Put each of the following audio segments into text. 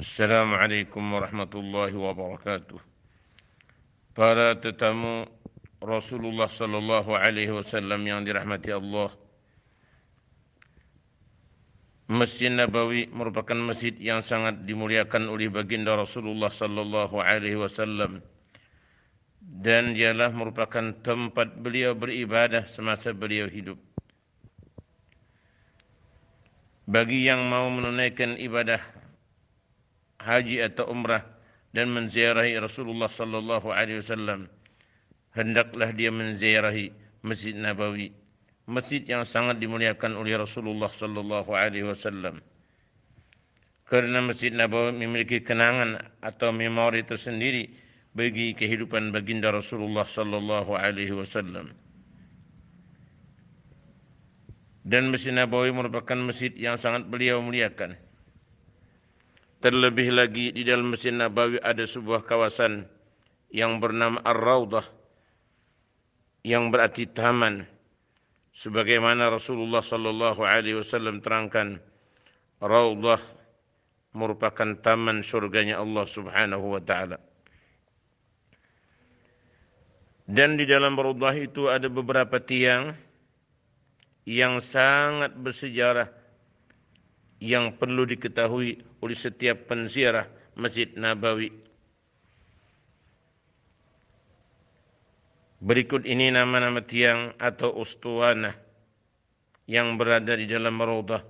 Assalamualaikum warahmatullahi wabarakatuh. Para tetamu Rasulullah sallallahu alaihi wasallam yang dirahmati Allah. Masjid Nabawi merupakan masjid yang sangat dimuliakan oleh baginda Rasulullah sallallahu alaihi wasallam dan ialah merupakan tempat beliau beribadah semasa beliau hidup. Bagi yang mau menunaikan ibadah haji atau umrah dan menziarahi Rasulullah sallallahu alaihi wasallam hendaklah dia menziarahi Masjid Nabawi masjid yang sangat dimuliakan oleh Rasulullah sallallahu alaihi wasallam kerana Masjid Nabawi memiliki kenangan atau memori tersendiri bagi kehidupan baginda Rasulullah sallallahu alaihi wasallam dan Masjid Nabawi merupakan masjid yang sangat beliau muliakan. Terlebih lagi di dalam Masjid Nabawi ada sebuah kawasan yang bernama ar raudah yang berarti taman sebagaimana Rasulullah sallallahu alaihi wasallam terangkan Ar-Raudah merupakan taman surganya Allah Subhanahu wa taala. Dan di dalam Ar-Raudah itu ada beberapa tiang yang sangat bersejarah yang perlu diketahui oleh setiap penziarah Masjid Nabawi. Berikut ini nama-nama tiang atau ustuana yang berada di dalam marudah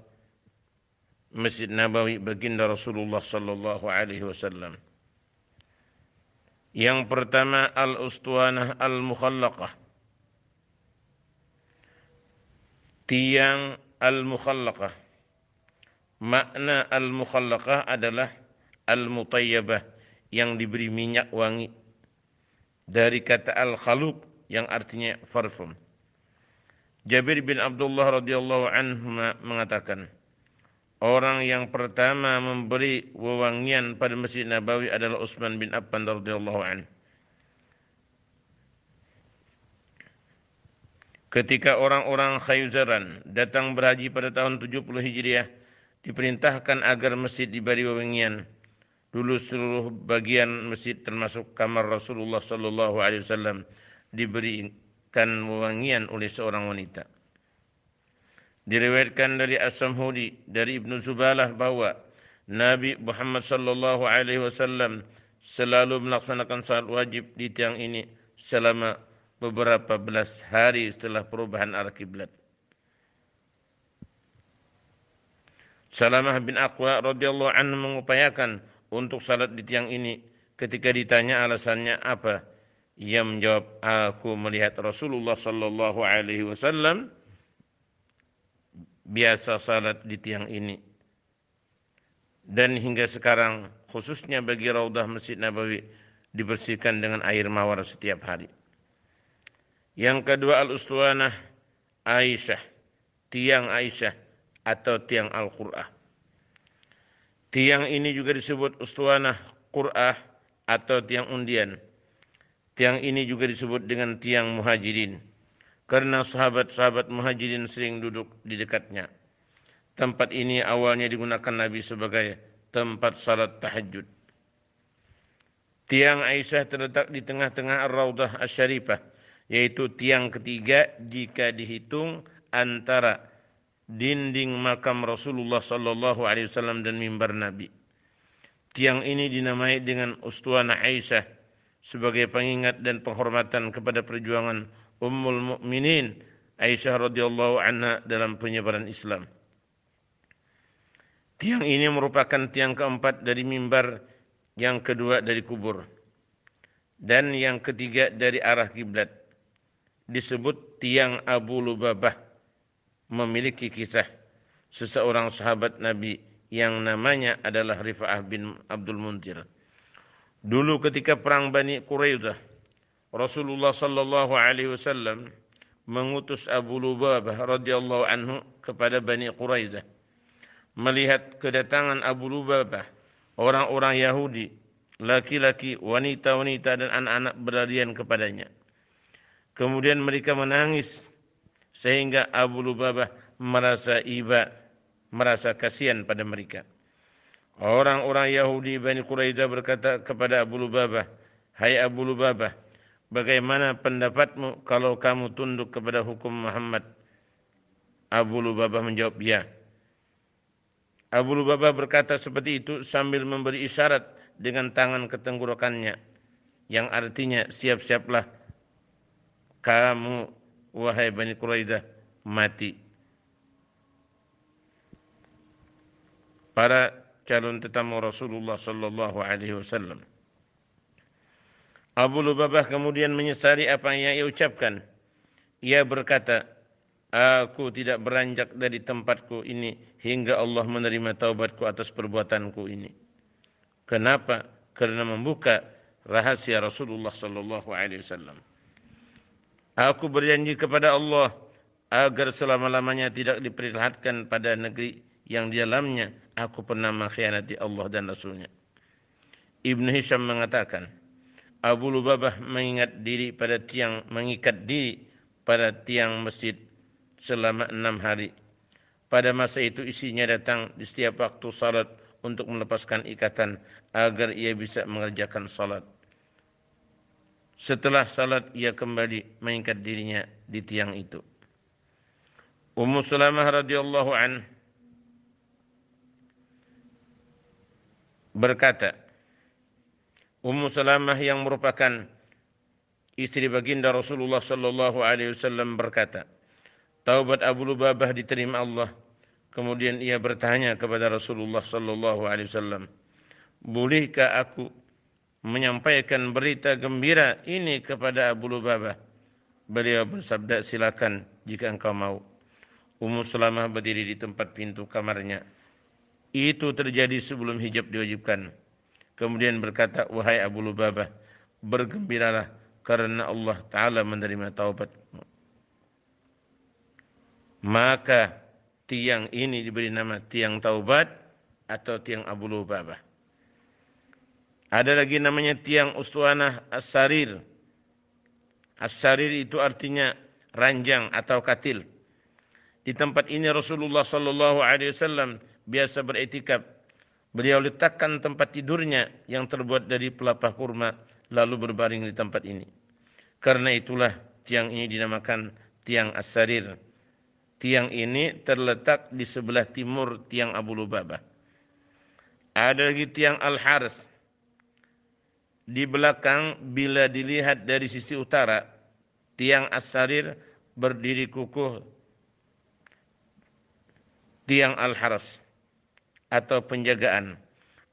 Masjid Nabawi baginda Rasulullah sallallahu alaihi wasallam. Yang pertama al-ustuana al-mukhallaqah. Tiang al-mukhallaqah makna al-mukhallaqah adalah al-mutayyabah yang diberi minyak wangi dari kata al-khaluq yang artinya parfum. Jabir bin Abdullah radhiyallahu anhu mengatakan, orang yang pertama memberi wewangian pada Masjid Nabawi adalah Utsman bin Affan radhiyallahu anhu. Ketika orang-orang Khayuzaran datang berhaji pada tahun 70 Hijriah, diperintahkan agar masjid diberi wewengian. Dulu seluruh bagian masjid termasuk kamar Rasulullah sallallahu alaihi wasallam diberikan wewengian oleh seorang wanita. Diriwayatkan dari As-Samhudi dari Ibn Zubalah bahwa Nabi Muhammad sallallahu alaihi wasallam selalu melaksanakan salat wajib di tiang ini selama beberapa belas hari setelah perubahan arah kiblat. Salamah bin Aqwa radhiyallahu anhu mengupayakan untuk salat di tiang ini ketika ditanya alasannya apa? Ia menjawab, aku melihat Rasulullah sallallahu alaihi wasallam biasa salat di tiang ini. Dan hingga sekarang khususnya bagi Raudah Masjid Nabawi dibersihkan dengan air mawar setiap hari. Yang kedua Al-Ustwanah Aisyah, tiang Aisyah atau tiang Al-Qur'ah. Tiang ini juga disebut ustuanah Qur'ah atau tiang undian. Tiang ini juga disebut dengan tiang Muhajirin karena sahabat-sahabat Muhajirin sering duduk di dekatnya. Tempat ini awalnya digunakan Nabi sebagai tempat salat tahajud. Tiang Aisyah terletak di tengah-tengah Ar-Raudah Asy-Syarifah, yaitu tiang ketiga jika dihitung antara dinding makam Rasulullah sallallahu alaihi wasallam dan mimbar Nabi. Tiang ini dinamai dengan Ustuan Aisyah sebagai pengingat dan penghormatan kepada perjuangan Ummul Mukminin Aisyah radhiyallahu anha dalam penyebaran Islam. Tiang ini merupakan tiang keempat dari mimbar yang kedua dari kubur dan yang ketiga dari arah kiblat disebut tiang Abu Lubabah memiliki kisah seseorang sahabat Nabi yang namanya adalah Rifaah bin Abdul Muntir. Dulu ketika perang Bani Quraidah, Rasulullah sallallahu alaihi wasallam mengutus Abu Lubabah radhiyallahu anhu kepada Bani Quraidah. Melihat kedatangan Abu Lubabah, orang-orang Yahudi, laki-laki, wanita-wanita dan anak-anak berlarian kepadanya. Kemudian mereka menangis sehingga Abu Lubabah merasa iba, merasa kasihan pada mereka. Orang-orang Yahudi Bani Quraidah berkata kepada Abu Lubabah, Hai Abu Lubabah, bagaimana pendapatmu kalau kamu tunduk kepada hukum Muhammad? Abu Lubabah menjawab, Ya. Abu Lubabah berkata seperti itu sambil memberi isyarat dengan tangan ketenggorokannya, yang artinya siap-siaplah kamu wahai Bani Quraidah mati. Para calon tetamu Rasulullah sallallahu alaihi wasallam. Abu Lubabah kemudian menyesali apa yang ia ucapkan. Ia berkata, Aku tidak beranjak dari tempatku ini hingga Allah menerima taubatku atas perbuatanku ini. Kenapa? Karena membuka rahasia Rasulullah sallallahu alaihi wasallam. Aku berjanji kepada Allah agar selama-lamanya tidak diperlihatkan pada negeri yang di dalamnya aku pernah mengkhianati Allah dan Rasulnya. Ibn Hisham mengatakan, Abu Lubabah mengingat diri pada tiang, mengikat diri pada tiang masjid selama enam hari. Pada masa itu isinya datang di setiap waktu salat untuk melepaskan ikatan agar ia bisa mengerjakan salat. Setelah salat ia kembali mengikat dirinya di tiang itu. Ummu Salamah radhiyallahu an berkata, Ummu Salamah yang merupakan istri baginda Rasulullah sallallahu alaihi wasallam berkata, Taubat Abu Lubabah diterima Allah. Kemudian ia bertanya kepada Rasulullah sallallahu alaihi wasallam, "Bolehkah aku menyampaikan berita gembira ini kepada Abu Lubabah. Beliau bersabda, silakan jika engkau mau. Ummu Sulamah berdiri di tempat pintu kamarnya. Itu terjadi sebelum hijab diwajibkan. Kemudian berkata, wahai Abu Lubabah, bergembiralah karena Allah Ta'ala menerima taubat. Maka tiang ini diberi nama tiang taubat atau tiang Abu Lubabah. Ada lagi namanya tiang ustuanah as-sarir. As-sarir itu artinya ranjang atau katil. Di tempat ini Rasulullah sallallahu alaihi wasallam biasa beritikaf. Beliau letakkan tempat tidurnya yang terbuat dari pelapa kurma lalu berbaring di tempat ini. Karena itulah tiang ini dinamakan tiang as-sarir. Tiang ini terletak di sebelah timur tiang Abu Lubabah. Ada lagi tiang Al-Haris di belakang bila dilihat dari sisi utara tiang as-sarir berdiri kukuh tiang al-haras atau penjagaan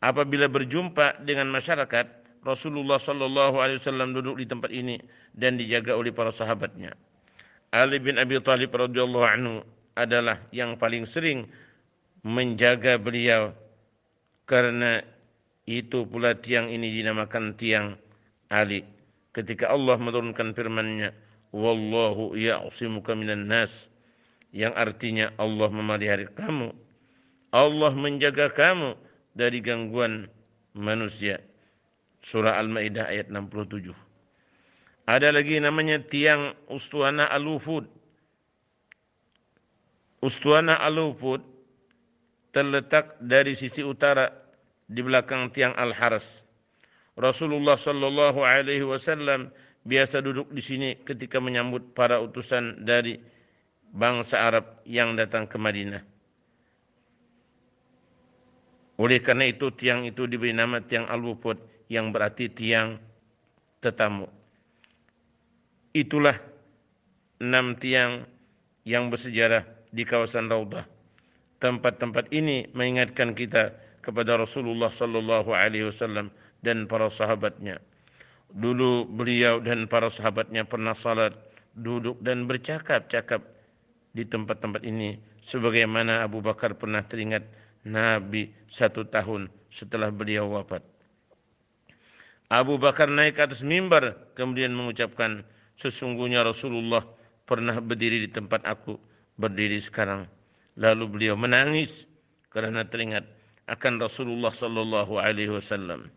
apabila berjumpa dengan masyarakat Rasulullah sallallahu alaihi wasallam duduk di tempat ini dan dijaga oleh para sahabatnya Ali bin Abi Thalib radhiyallahu anhu adalah yang paling sering menjaga beliau karena itu pula tiang ini dinamakan tiang Ali. Ketika Allah menurunkan firman-Nya, "Wallahu ya'simuka minan nas." Yang artinya Allah memelihara kamu. Allah menjaga kamu dari gangguan manusia. Surah Al-Maidah ayat 67. Ada lagi namanya tiang Ustuana Al-Wufud. Ustuana Al-Wufud terletak dari sisi utara di belakang tiang al-Haras. Rasulullah sallallahu alaihi wasallam biasa duduk di sini ketika menyambut para utusan dari bangsa Arab yang datang ke Madinah. Oleh karena itu tiang itu diberi nama tiang Al-Wufud yang berarti tiang tetamu. Itulah enam tiang yang bersejarah di kawasan Raudah. Tempat-tempat ini mengingatkan kita kepada Rasulullah sallallahu alaihi wasallam dan para sahabatnya. Dulu beliau dan para sahabatnya pernah salat, duduk dan bercakap-cakap di tempat-tempat ini sebagaimana Abu Bakar pernah teringat Nabi satu tahun setelah beliau wafat. Abu Bakar naik ke atas mimbar kemudian mengucapkan sesungguhnya Rasulullah pernah berdiri di tempat aku berdiri sekarang. Lalu beliau menangis kerana teringat akan Rasulullah sallallahu alaihi wasallam.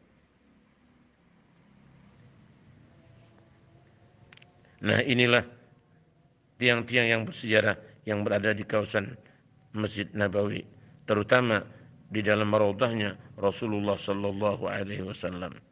Nah, inilah tiang-tiang yang bersejarah yang berada di kawasan Masjid Nabawi, terutama di dalam marautahnya Rasulullah sallallahu alaihi wasallam.